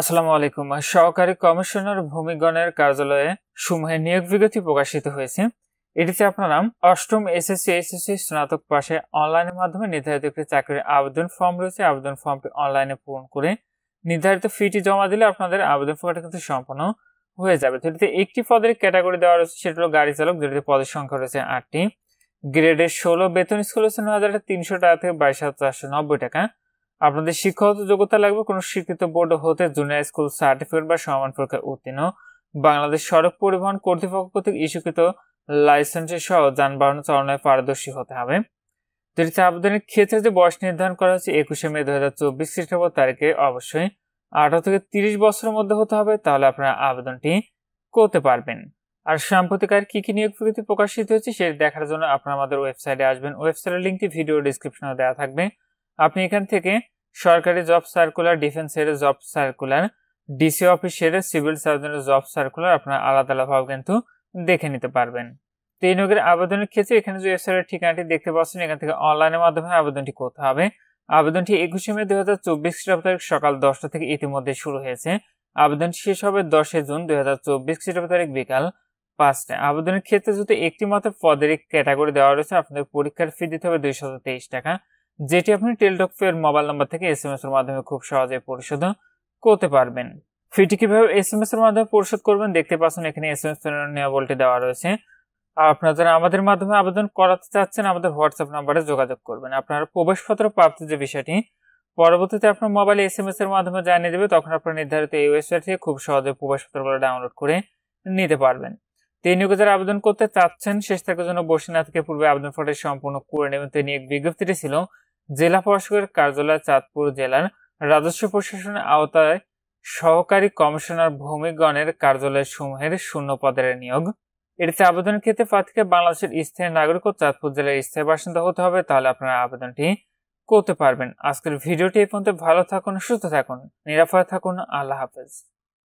আসসালামু আলাইকুম সহকারী কমিশনার ভূমিগণের কার্যালয়ে সমূহে নিয়োগ বিজ্ঞপ্তি প্রকাশিত হয়েছে এটিতে আপনার নাম অষ্টম এসএসসি এসএসসি স্নাতক পাশে অনলাইনের মাধ্যমে নির্ধারিত একটি চাকরির আবেদন ফর্ম রয়েছে আবেদন ফর্মটি অনলাইনে পূরণ করে নির্ধারিত ফিটি জমা দিলে আপনাদের আবেদন ফর্মটা কিন্তু সম্পন্ন হয়ে যাবে এটিতে একটি পদের ক্যাটাগরি দেওয়া রয়েছে সেটা হলো গাড়ি চালক যেটিতে পদের সংখ্যা রয়েছে আটটি গ্রেডের ষোলো বেতন স্কুল হচ্ছে নয় হাজার তিনশো টাকা থেকে বাইশ হাজার চারশো নব্বই টাকা আপনাদের শিক্ষাগত যোগ্যতা লাগবে কোনো স্বীকৃত বোর্ড হতে জুনিয়র স্কুল সার্টিফিকেট বা সমান পরীক্ষায় উত্তীর্ণ বাংলাদেশ সড়ক পরিবহন কর্তৃপক্ষ কর্তৃক ইস্যুকৃত লাইসেন্সের সহ যানবাহন চালনায় পারদর্শী হতে হবে তৃতীয় আবেদনের ক্ষেত্রে যে বয়স নির্ধারণ করা হয়েছে একুশে মে দু হাজার চব্বিশ খ্রিস্টাব্দ তারিখে অবশ্যই আঠারো থেকে তিরিশ বছরের মধ্যে হতে হবে তাহলে আপনারা আবেদনটি করতে পারবেন আর সাম্প্রতিক আর কী কী নিয়োগ প্রকৃতি প্রকাশিত হয়েছে সেটি দেখার জন্য আপনারা আমাদের ওয়েবসাইটে আসবেন ওয়েবসাইটের লিঙ্কটি ভিডিও ডিসক্রিপশনে দেওয়া থাকবে আপনি এখান থেকে সরকারি জব সার্কুলার ডিফেন্সের জব সার্কুলার ডিসি অফিসের সিভিল সার্জনের জব সার্কুলার আপনারা আলাদা আলাদাভাবে কিন্তু দেখে নিতে পারবেন তো এই নিয়োগের আবেদনের ক্ষেত্রে এখানে যে ওয়েবসাইটের ঠিকানাটি দেখতে পাচ্ছেন এখান থেকে অনলাইনের মাধ্যমে আবেদনটি করতে হবে আবেদনটি একুশে মে দুই হাজার চব্বিশ খ্রিস্টাব্দ সকাল দশটা থেকে ইতিমধ্যে শুরু হয়েছে আবেদন শেষ হবে দশই জুন দুই হাজার চব্বিশ খ্রিস্টাব্দ তারিখ বিকাল পাঁচটায় আবেদনের ক্ষেত্রে যদি একটি মাত্র পদের ক্যাটাগরি দেওয়া রয়েছে আপনাদের পরীক্ষার ফি দিতে হবে দুইশত তেইশ টাকা যেটি আপনি টেলডক পে মোবাইল নাম্বার থেকে এস এম এস এর মাধ্যমে খুব সহজে পরিশোধ করতে পারবেন ফিটি কিভাবে এস এম এস এর মাধ্যমে পরিশোধ করবেন দেখতে পাচ্ছেন এখানে এস এম এস বলটি দেওয়া রয়েছে আর আপনারা যারা আমাদের মাধ্যমে আবেদন করাতে চাচ্ছেন আমাদের হোয়াটসঅ্যাপ নাম্বারে যোগাযোগ করবেন আপনার প্রবেশপত্র প্রাপ্তির যে বিষয়টি পরবর্তীতে আপনার মোবাইলে এস এম এস এর মাধ্যমে জানিয়ে দেবে তখন আপনার নির্ধারিত এই ওয়েবসাইট থেকে খুব সহজে প্রবেশপত্রগুলো ডাউনলোড করে নিতে পারবেন তিনি যারা আবেদন করতে চাচ্ছেন শেষ থাকার জন্য বসে না থেকে পূর্বে আবেদন ফটে সম্পূর্ণ করে নেবেন তিনি এক বিজ্ঞপ্তিটি ছিল জেলা প্রশাসকের কার্যালয় চাঁদপুর জেলার রাজস্ব প্রশাসনের আওতায় সহকারী কমিশনার ভূমিগণের কার্যালয় সমূহের শূন্য পদের নিয়োগ এটিতে আবেদন ক্ষেত্রে প্রার্থীকে বাংলাদেশের স্থায়ী নাগরিক ও চাঁদপুর জেলার স্থায়ী বাসিন্দা হতে হবে তাহলে আপনারা আবেদনটি করতে পারবেন আজকের ভিডিওটি এই পর্যন্ত ভালো থাকুন সুস্থ থাকুন নিরাপদ থাকুন আল্লাহ হাফেজ